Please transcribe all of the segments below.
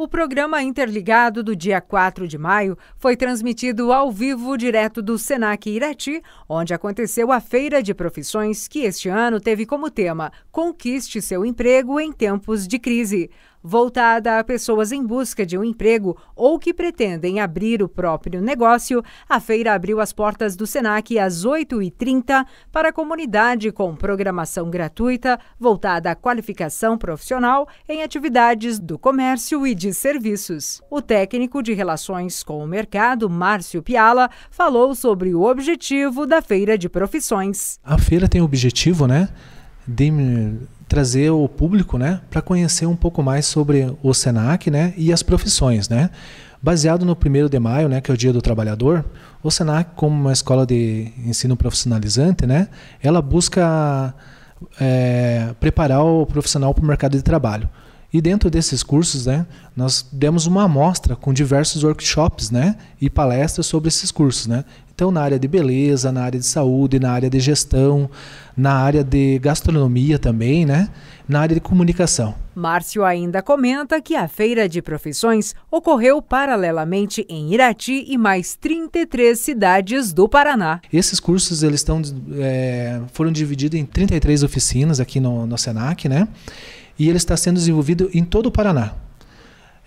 O programa Interligado do dia 4 de maio foi transmitido ao vivo direto do Senac Irati, onde aconteceu a Feira de Profissões, que este ano teve como tema Conquiste seu emprego em tempos de crise voltada a pessoas em busca de um emprego ou que pretendem abrir o próprio negócio, a feira abriu as portas do SENAC às 8h30 para a comunidade com programação gratuita voltada à qualificação profissional em atividades do comércio e de serviços. O técnico de relações com o mercado, Márcio Piala, falou sobre o objetivo da feira de profissões. A feira tem o objetivo, né, de trazer o público, né, para conhecer um pouco mais sobre o Senac, né, e as profissões, né. Baseado no 1 de maio, né, que é o Dia do Trabalhador, o Senac, como uma escola de ensino profissionalizante, né, ela busca é, preparar o profissional para o mercado de trabalho. E dentro desses cursos, né, nós demos uma amostra com diversos workshops né, e palestras sobre esses cursos. Né? Então, na área de beleza, na área de saúde, na área de gestão, na área de gastronomia também, né? Na área de comunicação. Márcio ainda comenta que a feira de profissões ocorreu paralelamente em Irati e mais 33 cidades do Paraná. Esses cursos eles estão, é, foram divididos em 33 oficinas aqui no, no Senac, né? E ele está sendo desenvolvido em todo o Paraná.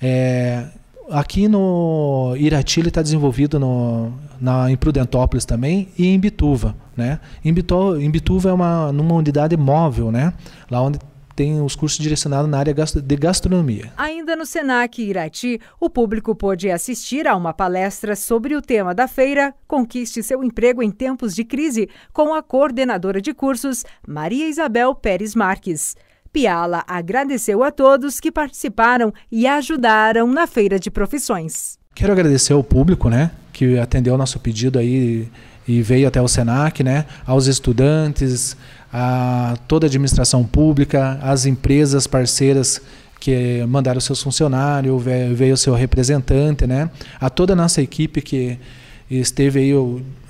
É, aqui no Irati ele está desenvolvido no na, em Prudentópolis também e em Bituva. Né? Em, Bitu, em Bituva é uma, numa unidade móvel, né? lá onde tem os cursos direcionados na área de gastronomia. Ainda no Senac Irati, o público pôde assistir a uma palestra sobre o tema da feira Conquiste seu emprego em tempos de crise com a coordenadora de cursos, Maria Isabel Pérez Marques. Piala agradeceu a todos que participaram e ajudaram na feira de profissões. Quero agradecer ao público, né, que atendeu o nosso pedido aí e veio até o SENAC, né? aos estudantes, a toda a administração pública, as empresas parceiras que mandaram seus funcionários, veio o seu representante, né? a toda a nossa equipe que esteve aí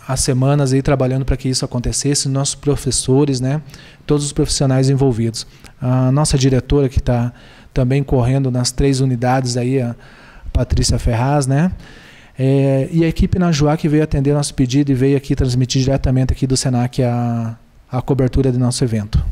as semanas aí trabalhando para que isso acontecesse, nossos professores, né? todos os profissionais envolvidos. A nossa diretora que está também correndo nas três unidades aí, a Patrícia Ferraz, né? É, e a equipe na que veio atender nosso pedido e veio aqui transmitir diretamente aqui do Senac a, a cobertura do nosso evento.